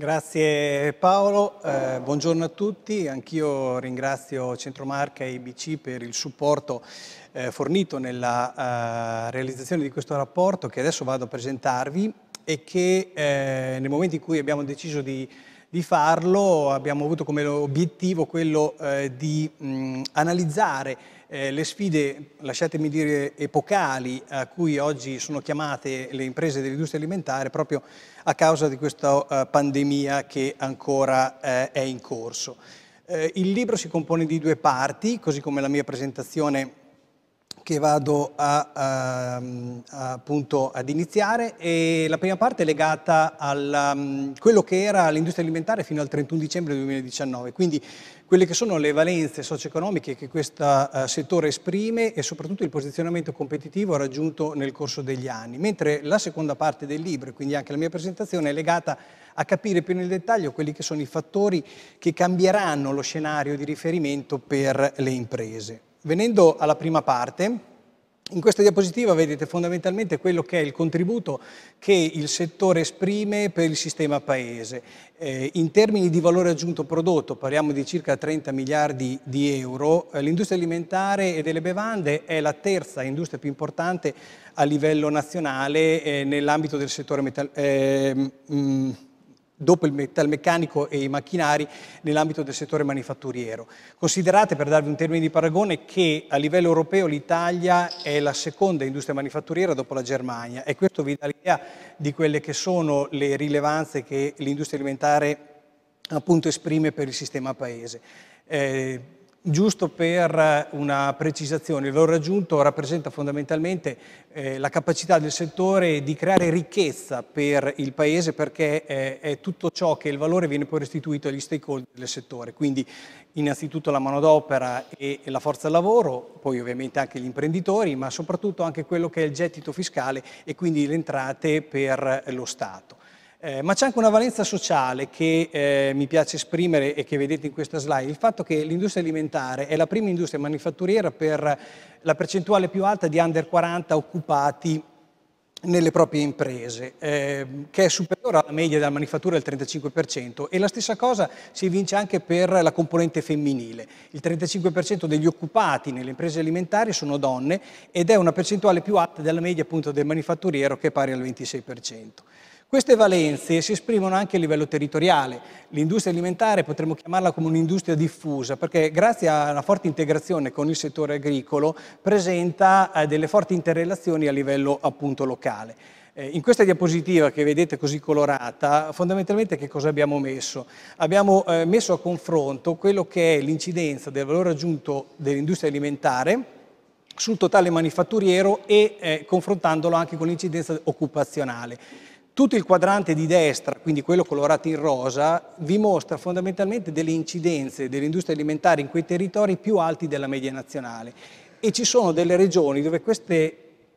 Grazie Paolo, eh, buongiorno a tutti, anch'io ringrazio Centromarca e IBC per il supporto eh, fornito nella eh, realizzazione di questo rapporto che adesso vado a presentarvi e che eh, nel momento in cui abbiamo deciso di, di farlo abbiamo avuto come obiettivo quello eh, di mh, analizzare eh, le sfide, lasciatemi dire, epocali a cui oggi sono chiamate le imprese dell'industria alimentare proprio a causa di questa uh, pandemia che ancora uh, è in corso. Uh, il libro si compone di due parti, così come la mia presentazione che vado a, a, ehm, a, appunto ad iniziare e la prima parte è legata a ehm, quello che era l'industria alimentare fino al 31 dicembre 2019, quindi quelle che sono le valenze socio-economiche che questo eh, settore esprime e soprattutto il posizionamento competitivo raggiunto nel corso degli anni, mentre la seconda parte del libro, quindi anche la mia presentazione, è legata a capire più nel dettaglio quelli che sono i fattori che cambieranno lo scenario di riferimento per le imprese. Venendo alla prima parte, in questa diapositiva vedete fondamentalmente quello che è il contributo che il settore esprime per il sistema paese. Eh, in termini di valore aggiunto prodotto, parliamo di circa 30 miliardi di euro, eh, l'industria alimentare e delle bevande è la terza industria più importante a livello nazionale eh, nell'ambito del settore metallico eh, mm, dopo il metalmeccanico e i macchinari nell'ambito del settore manifatturiero. Considerate, per darvi un termine di paragone, che a livello europeo l'Italia è la seconda industria manifatturiera dopo la Germania e questo vi dà l'idea di quelle che sono le rilevanze che l'industria alimentare appunto esprime per il sistema paese. Eh, Giusto per una precisazione, il valore aggiunto rappresenta fondamentalmente eh, la capacità del settore di creare ricchezza per il Paese perché eh, è tutto ciò che il valore viene poi restituito agli stakeholder del settore, quindi innanzitutto la manodopera e la forza lavoro, poi ovviamente anche gli imprenditori, ma soprattutto anche quello che è il gettito fiscale e quindi le entrate per lo Stato. Eh, ma c'è anche una valenza sociale che eh, mi piace esprimere e che vedete in questa slide, il fatto che l'industria alimentare è la prima industria manifatturiera per la percentuale più alta di under 40 occupati nelle proprie imprese, eh, che è superiore alla media della manifattura del 35% e la stessa cosa si evince anche per la componente femminile. Il 35% degli occupati nelle imprese alimentari sono donne ed è una percentuale più alta della media appunto del manifatturiero che è pari al 26%. Queste valenze si esprimono anche a livello territoriale. L'industria alimentare potremmo chiamarla come un'industria diffusa perché grazie alla forte integrazione con il settore agricolo presenta eh, delle forti interrelazioni a livello appunto locale. Eh, in questa diapositiva che vedete così colorata, fondamentalmente che cosa abbiamo messo? Abbiamo eh, messo a confronto quello che è l'incidenza del valore aggiunto dell'industria alimentare sul totale manifatturiero e confrontandolo anche con l'incidenza occupazionale. Tutto il quadrante di destra, quindi quello colorato in rosa, vi mostra fondamentalmente delle incidenze dell'industria alimentare in quei territori più alti della media nazionale e ci sono delle regioni dove queste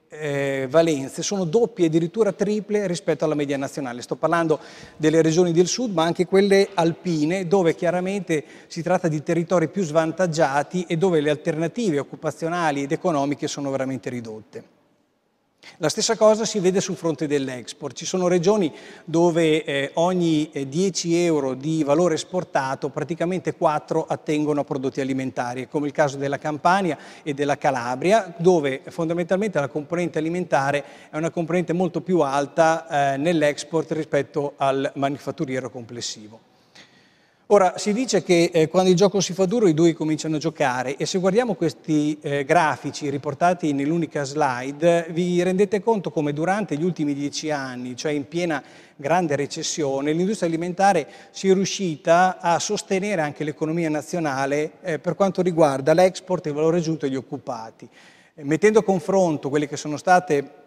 eh, valenze sono doppie, addirittura triple rispetto alla media nazionale. Sto parlando delle regioni del sud, ma anche quelle alpine, dove chiaramente si tratta di territori più svantaggiati e dove le alternative occupazionali ed economiche sono veramente ridotte. La stessa cosa si vede sul fronte dell'export. Ci sono regioni dove eh, ogni 10 eh, euro di valore esportato praticamente 4 attengono a prodotti alimentari, come il caso della Campania e della Calabria, dove fondamentalmente la componente alimentare è una componente molto più alta eh, nell'export rispetto al manifatturiero complessivo. Ora, si dice che eh, quando il gioco si fa duro i due cominciano a giocare e se guardiamo questi eh, grafici riportati nell'unica slide vi rendete conto come durante gli ultimi dieci anni, cioè in piena grande recessione, l'industria alimentare si è riuscita a sostenere anche l'economia nazionale eh, per quanto riguarda l'export, e il valore aggiunto e gli occupati. Mettendo a confronto quelle che sono state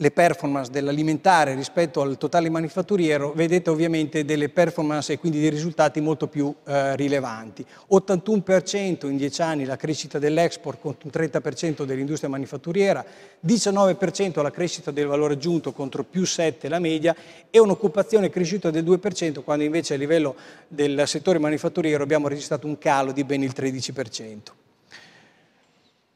le performance dell'alimentare rispetto al totale manifatturiero, vedete ovviamente delle performance e quindi dei risultati molto più eh, rilevanti. 81% in 10 anni la crescita dell'export contro un 30% dell'industria manifatturiera, 19% la crescita del valore aggiunto contro più 7 la media e un'occupazione cresciuta del 2% quando invece a livello del settore manifatturiero abbiamo registrato un calo di ben il 13%.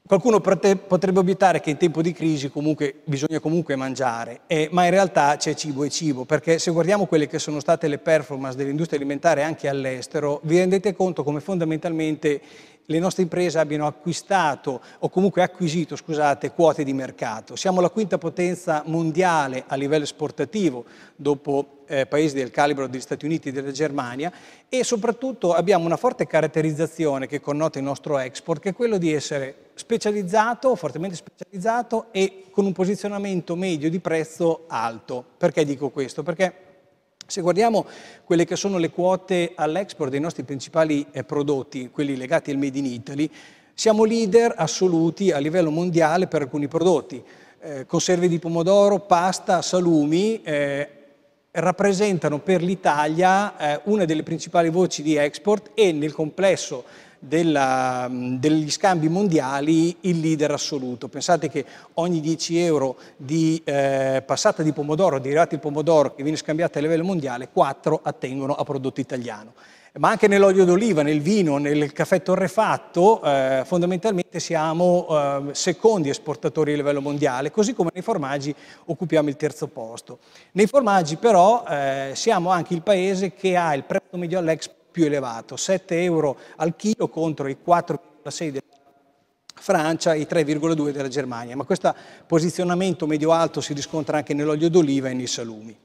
Qualcuno potrebbe obiettare che in tempo di crisi comunque, bisogna comunque mangiare, eh, ma in realtà c'è cibo e cibo, perché se guardiamo quelle che sono state le performance dell'industria alimentare anche all'estero, vi rendete conto come fondamentalmente le nostre imprese abbiano acquistato o comunque acquisito scusate, quote di mercato. Siamo la quinta potenza mondiale a livello esportativo dopo eh, paesi del calibro degli Stati Uniti e della Germania e soprattutto abbiamo una forte caratterizzazione che connota il nostro export che è quello di essere specializzato, fortemente specializzato e con un posizionamento medio di prezzo alto. Perché dico questo? Perché se guardiamo quelle che sono le quote all'export dei nostri principali eh, prodotti, quelli legati al Made in Italy, siamo leader assoluti a livello mondiale per alcuni prodotti. Eh, conserve di pomodoro, pasta, salumi, eh, rappresentano per l'Italia eh, una delle principali voci di export e nel complesso della, degli scambi mondiali il leader assoluto. Pensate che ogni 10 euro di eh, passata di pomodoro, derivati di pomodoro che viene scambiata a livello mondiale, 4 attengono a prodotto italiano ma anche nell'olio d'oliva, nel vino, nel caffè torrefatto, eh, fondamentalmente siamo eh, secondi esportatori a livello mondiale, così come nei formaggi occupiamo il terzo posto. Nei formaggi però eh, siamo anche il paese che ha il prezzo medio all'export più elevato, 7 euro al chilo contro i 4,6 della Francia e i 3,2 della Germania, ma questo posizionamento medio-alto si riscontra anche nell'olio d'oliva e nei salumi.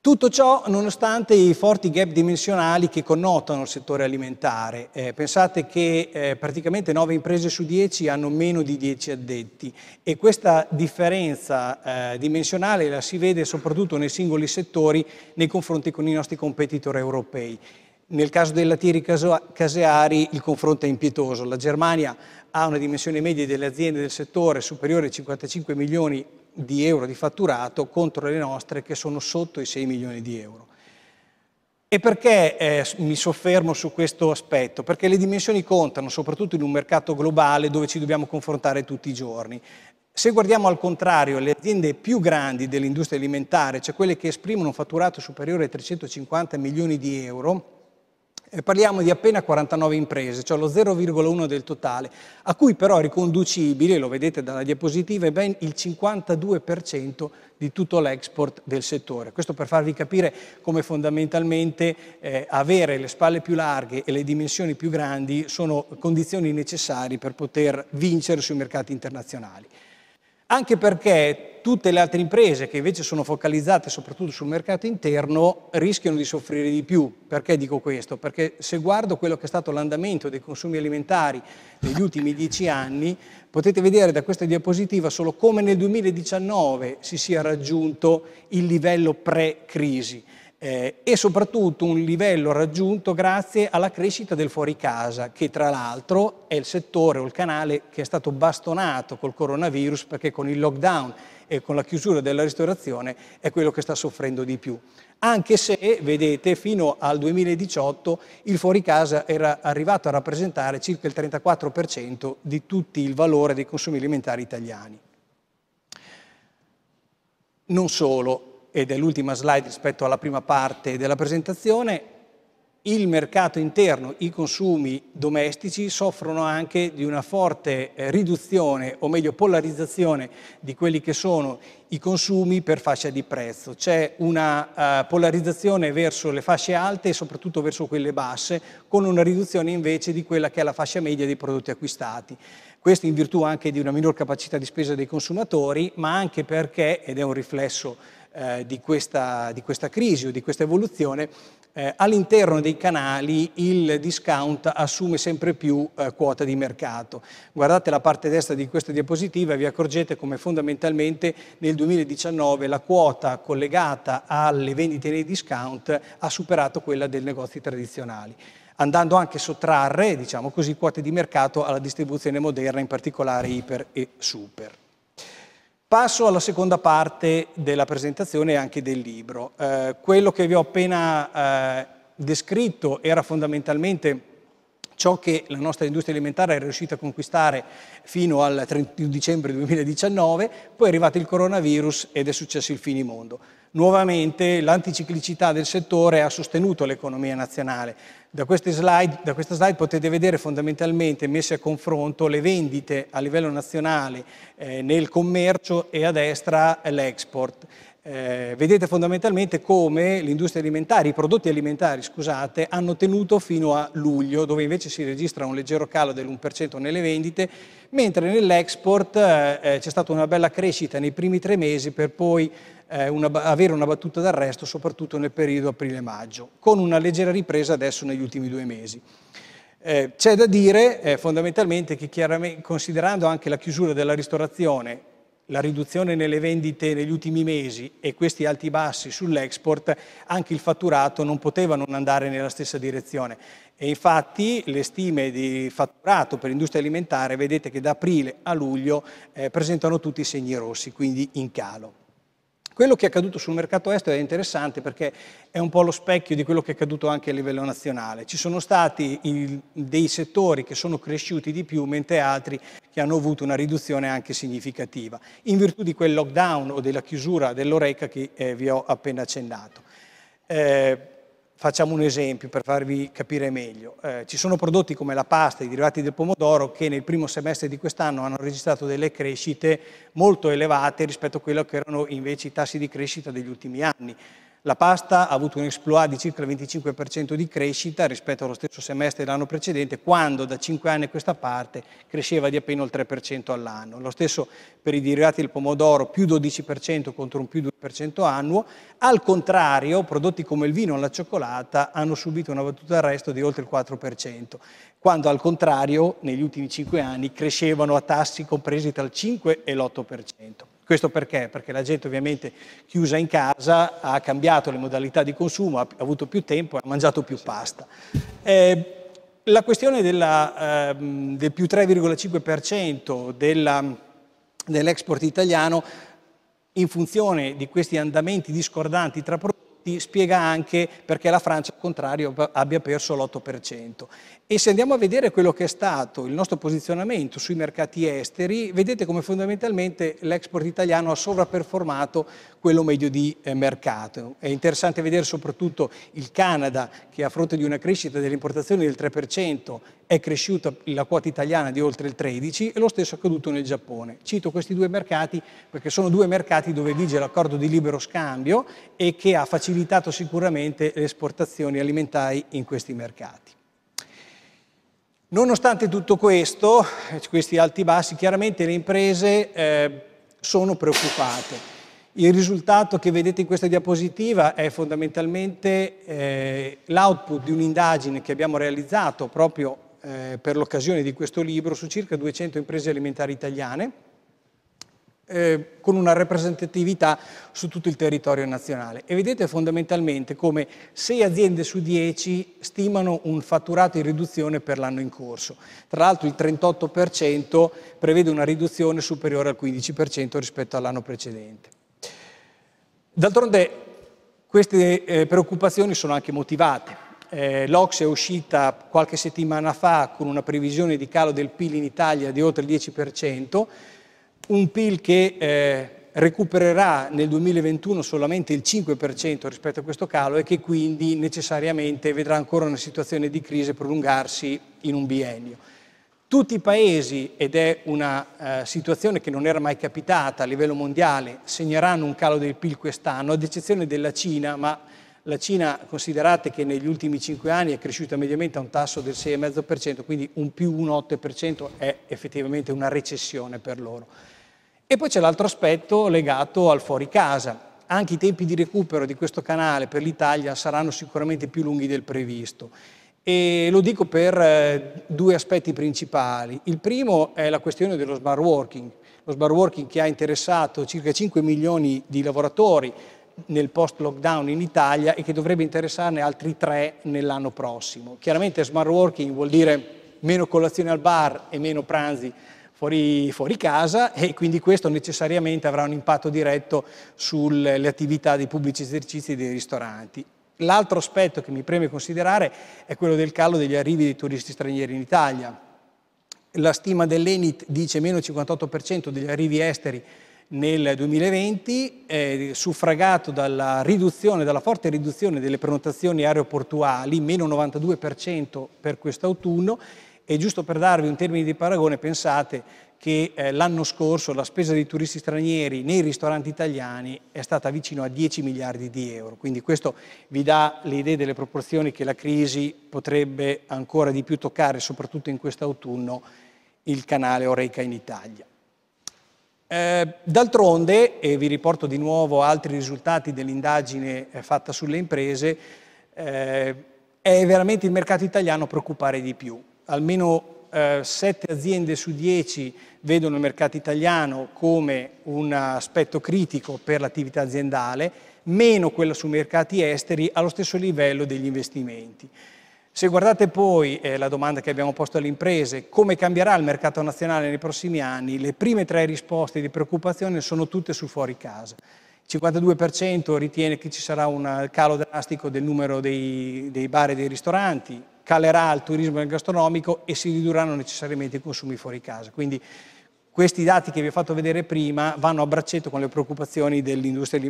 Tutto ciò nonostante i forti gap dimensionali che connotano il settore alimentare. Eh, pensate che eh, praticamente 9 imprese su 10 hanno meno di 10 addetti e questa differenza eh, dimensionale la si vede soprattutto nei singoli settori nei confronti con i nostri competitor europei. Nel caso dei lattieri caseari il confronto è impietoso. La Germania ha una dimensione media delle aziende del settore superiore ai 55 milioni di euro di fatturato contro le nostre che sono sotto i 6 milioni di euro. E perché eh, mi soffermo su questo aspetto? Perché le dimensioni contano, soprattutto in un mercato globale dove ci dobbiamo confrontare tutti i giorni. Se guardiamo al contrario le aziende più grandi dell'industria alimentare, cioè quelle che esprimono un fatturato superiore ai 350 milioni di euro, parliamo di appena 49 imprese, cioè lo 0,1 del totale, a cui però è riconducibile, lo vedete dalla diapositiva, ben il 52% di tutto l'export del settore. Questo per farvi capire come fondamentalmente eh, avere le spalle più larghe e le dimensioni più grandi sono condizioni necessarie per poter vincere sui mercati internazionali anche perché tutte le altre imprese che invece sono focalizzate soprattutto sul mercato interno rischiano di soffrire di più. Perché dico questo? Perché se guardo quello che è stato l'andamento dei consumi alimentari negli ultimi dieci anni, potete vedere da questa diapositiva solo come nel 2019 si sia raggiunto il livello pre-crisi eh, e soprattutto un livello raggiunto grazie alla crescita del fuori casa, che tra l'altro è il settore o il canale che è stato bastonato col coronavirus perché con il lockdown e con la chiusura della ristorazione è quello che sta soffrendo di più. Anche se, vedete, fino al 2018 il fuori casa era arrivato a rappresentare circa il 34% di tutto il valore dei consumi alimentari italiani. Non solo, ed è l'ultima slide rispetto alla prima parte della presentazione, il mercato interno, i consumi domestici soffrono anche di una forte eh, riduzione o meglio polarizzazione di quelli che sono i consumi per fascia di prezzo. C'è una uh, polarizzazione verso le fasce alte e soprattutto verso quelle basse con una riduzione invece di quella che è la fascia media dei prodotti acquistati. Questo in virtù anche di una minor capacità di spesa dei consumatori ma anche perché, ed è un riflesso eh, di, questa, di, questa, crisi o di questa evoluzione, eh, all'interno dei canali il discount assume sempre più eh, quota di mercato. Guardate la parte destra di questa diapositiva e vi accorgete come fondamentalmente nel 2019 la quota collegata alle vendite nei discount ha superato quella dei negozi tradizionali andando anche a sottrarre, diciamo così, quote di mercato alla distribuzione moderna, in particolare iper e super. Passo alla seconda parte della presentazione e anche del libro. Eh, quello che vi ho appena eh, descritto era fondamentalmente ciò che la nostra industria alimentare è riuscita a conquistare fino al 31 dicembre 2019, poi è arrivato il coronavirus ed è successo il finimondo. Nuovamente l'anticiclicità del settore ha sostenuto l'economia nazionale. Da, slide, da, questa slide potete vedere fondamentalmente messe a confronto le vendite a livello nazionale eh, nel commercio e a destra l'export. Eh, vedete fondamentalmente come l'industria alimentare, i prodotti alimentari scusate, hanno tenuto fino a luglio, dove invece si registra un leggero calo dell'1% nelle vendite, mentre nell'export eh, eh, c'è stata una bella crescita nei primi tre mesi per poi eh, una, avere una battuta d'arresto soprattutto nel periodo aprile-maggio, con una leggera ripresa adesso negli ultimi due mesi. Eh, c'è da dire eh, fondamentalmente che considerando anche la chiusura della ristorazione, la riduzione nelle vendite negli ultimi mesi e questi alti bassi sull'export, anche il fatturato non poteva non andare nella stessa direzione. E infatti le stime di fatturato per l'industria alimentare, vedete che da aprile a luglio eh, presentano tutti i segni rossi, quindi in calo. Quello che è accaduto sul mercato estero è interessante perché è un po' lo specchio di quello che è accaduto anche a livello nazionale. Ci sono stati il, dei settori che sono cresciuti di più, mentre altri che hanno avuto una riduzione anche significativa, in virtù di quel lockdown o della chiusura dell'oreca che eh, vi ho appena accennato. Eh, Facciamo un esempio per farvi capire meglio. Eh, ci sono prodotti come la pasta, i derivati del pomodoro, che nel primo semestre di quest'anno hanno registrato delle crescite molto elevate rispetto a quello che erano invece i tassi di crescita degli ultimi anni. La pasta ha avuto un exploit di circa il 25% di crescita rispetto allo stesso semestre dell'anno precedente, quando da 5 anni a questa parte cresceva di appena il 3% all'anno. Lo stesso per i derivati del pomodoro, più 12% contro un più 2% annuo. Al contrario, prodotti come il vino e la cioccolata hanno subito una battuta d'arresto di oltre il 4%, quando al contrario negli ultimi 5 anni crescevano a tassi compresi tra il 5 e l'8%. Questo perché? Perché la gente ovviamente chiusa in casa ha cambiato le modalità di consumo, ha avuto più tempo, ha mangiato più pasta. Eh, la questione della, eh, del più 3,5% della, dell'export italiano in funzione di questi andamenti discordanti tra produttori, ti spiega anche perché la Francia, al contrario, abbia perso l'8%. E se andiamo a vedere quello che è stato il nostro posizionamento sui mercati esteri, vedete come fondamentalmente l'export italiano ha sovraperformato quello medio di eh, mercato. È interessante vedere soprattutto il Canada, che a fronte di una crescita delle importazioni del 3%, è cresciuta la quota italiana di oltre il 13 e lo stesso è accaduto nel Giappone. Cito questi due mercati perché sono due mercati dove vige l'accordo di libero scambio e che ha facilitato sicuramente le esportazioni alimentari in questi mercati. Nonostante tutto questo, questi alti bassi, chiaramente le imprese eh, sono preoccupate. Il risultato che vedete in questa diapositiva è fondamentalmente eh, l'output di un'indagine che abbiamo realizzato proprio eh, per l'occasione di questo libro su circa 200 imprese alimentari italiane eh, con una rappresentatività su tutto il territorio nazionale e vedete fondamentalmente come 6 aziende su 10 stimano un fatturato in riduzione per l'anno in corso. Tra l'altro il 38% prevede una riduzione superiore al 15% rispetto all'anno precedente. D'altronde queste eh, preoccupazioni sono anche motivate eh, l'Ox è uscita qualche settimana fa con una previsione di calo del PIL in Italia di oltre il 10%, un PIL che eh, recupererà nel 2021 solamente il 5% rispetto a questo calo e che quindi necessariamente vedrà ancora una situazione di crisi prolungarsi in un biennio. Tutti i paesi, ed è una eh, situazione che non era mai capitata a livello mondiale, segneranno un calo del PIL quest'anno, ad eccezione della Cina, ma la Cina, considerate che negli ultimi 5 anni è cresciuta mediamente a un tasso del 6,5%, quindi un più 1,8% è effettivamente una recessione per loro. E poi c'è l'altro aspetto legato al fuori casa. Anche i tempi di recupero di questo canale per l'Italia saranno sicuramente più lunghi del previsto. E lo dico per eh, due aspetti principali. Il primo è la questione dello smart working, lo smart working che ha interessato circa 5 milioni di lavoratori nel post-lockdown in Italia e che dovrebbe interessarne altri tre nell'anno prossimo. Chiaramente smart working vuol dire meno colazione al bar e meno pranzi fuori, fuori casa e quindi questo necessariamente avrà un impatto diretto sulle attività dei pubblici esercizi e dei ristoranti. L'altro aspetto che mi preme considerare è quello del calo degli arrivi dei turisti stranieri in Italia. La stima dell'Enit dice meno 58% degli arrivi esteri nel 2020, eh, suffragato dalla riduzione, dalla forte riduzione delle prenotazioni aeroportuali, meno 92% per quest'autunno, e giusto per darvi un termine di paragone, pensate che eh, l'anno scorso la spesa di turisti stranieri nei ristoranti italiani è stata vicino a 10 miliardi di euro, quindi questo vi dà l'idea delle proporzioni che la crisi potrebbe ancora di più toccare, soprattutto in quest'autunno, il canale Oreca in Italia. Eh, d'altronde, e vi riporto di nuovo altri risultati dell'indagine eh, fatta sulle imprese, eh, è veramente il mercato italiano a preoccupare di più. Almeno eh, 7 aziende su 10 vedono il mercato italiano come un aspetto critico per l'attività aziendale, meno quella sui mercati esteri allo stesso livello degli investimenti. Se guardate poi eh, la domanda che abbiamo posto alle imprese, come cambierà il mercato nazionale nei prossimi anni, le prime tre risposte di preoccupazione sono tutte su fuori casa. Il 52% ritiene che ci sarà un calo drastico del numero dei, dei bar e dei ristoranti, calerà il turismo gastronomico e si ridurranno necessariamente i consumi fuori casa. Quindi questi dati che vi ho fatto vedere prima vanno a braccetto con le preoccupazioni dell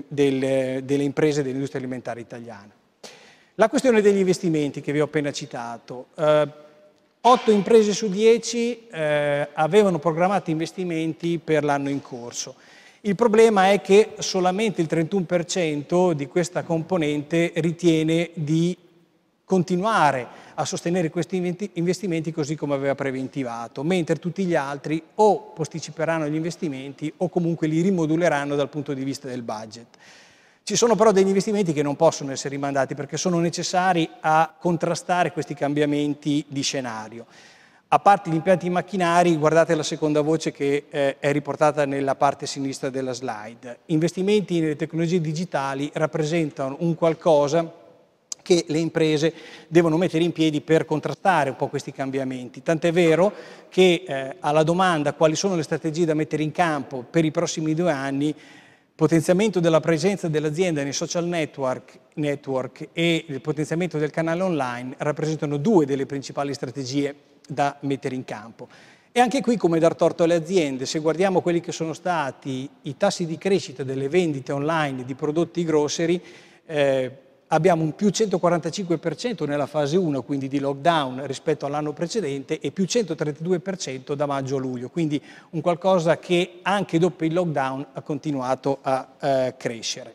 del, delle imprese dell'industria alimentare italiana. La questione degli investimenti che vi ho appena citato. Eh, 8 imprese su 10 eh, avevano programmato investimenti per l'anno in corso. Il problema è che solamente il 31% di questa componente ritiene di continuare a sostenere questi investimenti così come aveva preventivato, mentre tutti gli altri o posticiperanno gli investimenti o comunque li rimoduleranno dal punto di vista del budget. Ci sono però degli investimenti che non possono essere rimandati perché sono necessari a contrastare questi cambiamenti di scenario. A parte gli impianti macchinari, guardate la seconda voce che eh, è riportata nella parte sinistra della slide. Investimenti nelle tecnologie digitali rappresentano un qualcosa che le imprese devono mettere in piedi per contrastare un po' questi cambiamenti. Tant'è vero che eh, alla domanda quali sono le strategie da mettere in campo per i prossimi due anni, potenziamento della presenza dell'azienda nei social network, network, e il potenziamento del canale online rappresentano due delle principali strategie da mettere in campo. E anche qui come dar torto alle aziende, se guardiamo quelli che sono stati i tassi di crescita delle vendite online di prodotti grocery, eh, abbiamo un più 145% nella fase 1, quindi di lockdown rispetto all'anno precedente e più 132% da maggio a luglio, quindi un qualcosa che anche dopo il lockdown ha continuato a eh, crescere.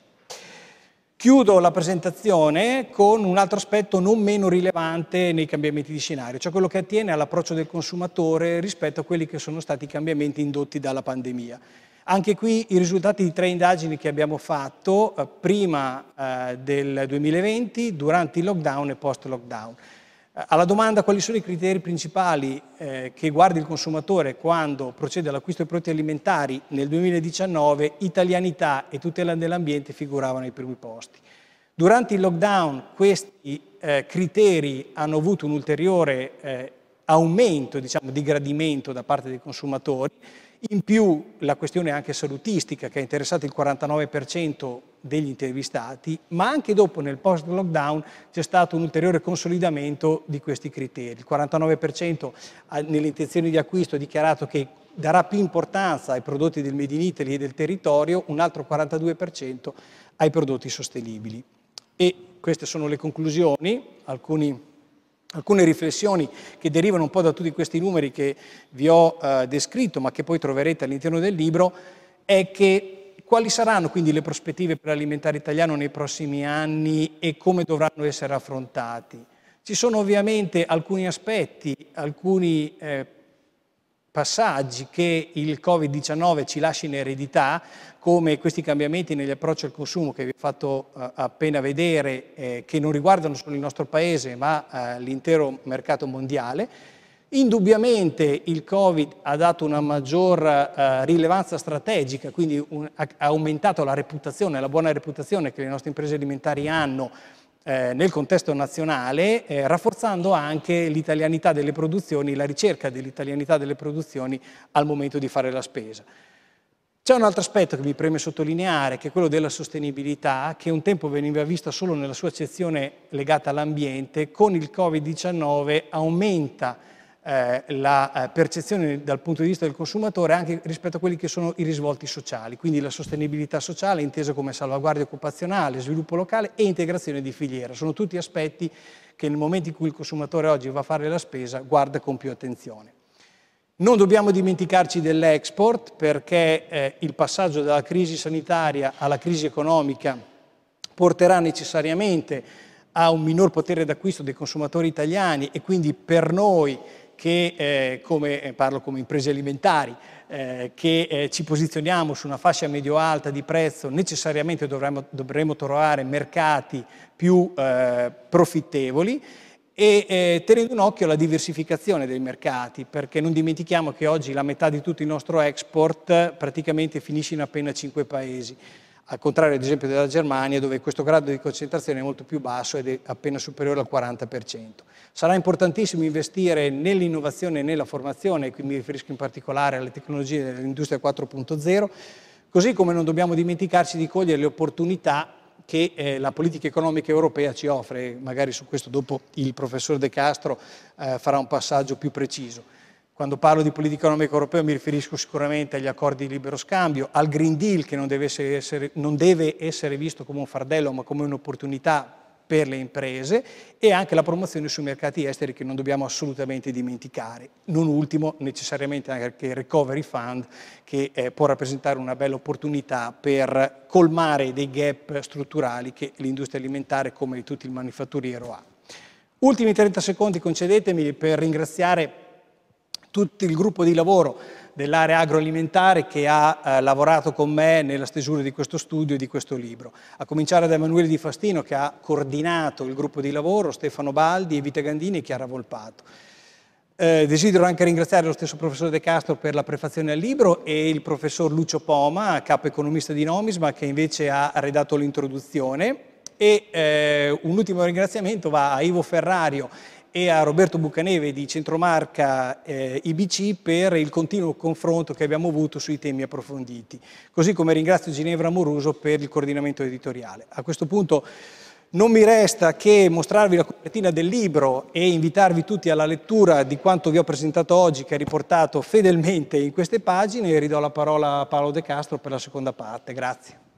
Chiudo la presentazione con un altro aspetto non meno rilevante nei cambiamenti di scenario, cioè quello che attiene all'approccio del consumatore rispetto a quelli che sono stati i cambiamenti indotti dalla pandemia. Anche qui i risultati di tre indagini che abbiamo fatto eh, prima eh, del 2020, durante il lockdown e post lockdown. Eh, alla domanda quali sono i criteri principali eh, che guarda il consumatore quando procede all'acquisto di prodotti alimentari, nel 2019 italianità e tutela dell'ambiente figuravano ai primi posti. Durante il lockdown questi eh, criteri hanno avuto un ulteriore eh, aumento diciamo, di gradimento da parte dei consumatori, in più la questione anche salutistica che ha interessato il 49% degli intervistati, ma anche dopo nel post-lockdown c'è stato un ulteriore consolidamento di questi criteri. Il 49% nelle intenzioni di acquisto ha dichiarato che darà più importanza ai prodotti del Made in Italy e del territorio, un altro 42% ai prodotti sostenibili. E queste sono le conclusioni, alcuni alcune riflessioni che derivano un po' da tutti questi numeri che vi ho eh, descritto, ma che poi troverete all'interno del libro, è che quali saranno quindi le prospettive per l'alimentare italiano nei prossimi anni e come dovranno essere affrontati. Ci sono ovviamente alcuni aspetti, alcuni eh, passaggi che il Covid-19 ci lascia in eredità, come questi cambiamenti negli approcci al consumo che vi ho fatto eh, appena vedere, eh, che non riguardano solo il nostro Paese ma eh, l'intero mercato mondiale. Indubbiamente il Covid ha dato una maggior eh, rilevanza strategica, quindi un, ha, ha aumentato la reputazione, la buona reputazione che le nostre imprese alimentari hanno eh, nel contesto nazionale, eh, rafforzando anche l'italianità delle produzioni, la ricerca dell'italianità delle produzioni al momento di fare la spesa. C'è un altro aspetto che mi preme sottolineare, che è quello della sostenibilità, che un tempo veniva vista solo nella sua accezione legata all'ambiente, con il Covid-19 aumenta eh, la eh, percezione dal punto di vista del consumatore anche rispetto a quelli che sono i risvolti sociali, quindi la sostenibilità sociale intesa come salvaguardia occupazionale, sviluppo locale e integrazione di filiera. Sono tutti aspetti che nel momento in cui il consumatore oggi va a fare la spesa guarda con più attenzione. Non dobbiamo dimenticarci dell'export perché eh, il passaggio dalla crisi sanitaria alla crisi economica porterà necessariamente a un minor potere d'acquisto dei consumatori italiani e quindi per noi che eh, come, eh, parlo come imprese alimentari, eh, che eh, ci posizioniamo su una fascia medio-alta di prezzo, necessariamente dovremo, dovremo trovare mercati più eh, profittevoli e eh, tenendo un occhio alla diversificazione dei mercati, perché non dimentichiamo che oggi la metà di tutto il nostro export praticamente finisce in appena 5 paesi al contrario ad esempio della Germania dove questo grado di concentrazione è molto più basso ed è appena superiore al 40%. Sarà importantissimo investire nell'innovazione e nella formazione, qui mi riferisco in particolare alle tecnologie dell'industria 4.0, così come non dobbiamo dimenticarci di cogliere le opportunità che eh, la politica economica europea ci offre, magari su questo dopo il professor De Castro eh, farà un passaggio più preciso. Quando parlo di politica economica europea mi riferisco sicuramente agli accordi di libero scambio, al Green Deal che non deve essere, non deve essere visto come un fardello ma come un'opportunità per le imprese e anche la promozione sui mercati esteri che non dobbiamo assolutamente dimenticare. Non ultimo necessariamente anche il Recovery Fund che eh, può rappresentare una bella opportunità per colmare dei gap strutturali che l'industria alimentare come tutto il manifatturiero ha. Ultimi 30 secondi concedetemi per ringraziare tutto il gruppo di lavoro dell'area agroalimentare che ha eh, lavorato con me nella stesura di questo studio e di questo libro, a cominciare da Emanuele Di Fastino che ha coordinato il gruppo di lavoro, Stefano Baldi, Evita Gandini e Chiara Volpato. Eh, desidero anche ringraziare lo stesso professor De Castro per la prefazione al libro e il professor Lucio Poma, capo economista di Nomisma, che invece ha redatto l'introduzione. E eh, un ultimo ringraziamento va a Ivo Ferrario e a Roberto Bucaneve di Centromarca eh, IBC per il continuo confronto che abbiamo avuto sui temi approfonditi, così come ringrazio Ginevra Moruso per il coordinamento editoriale. A questo punto non mi resta che mostrarvi la copertina del libro e invitarvi tutti alla lettura di quanto vi ho presentato oggi, che è riportato fedelmente in queste pagine, e ridò la parola a Paolo De Castro per la seconda parte. Grazie.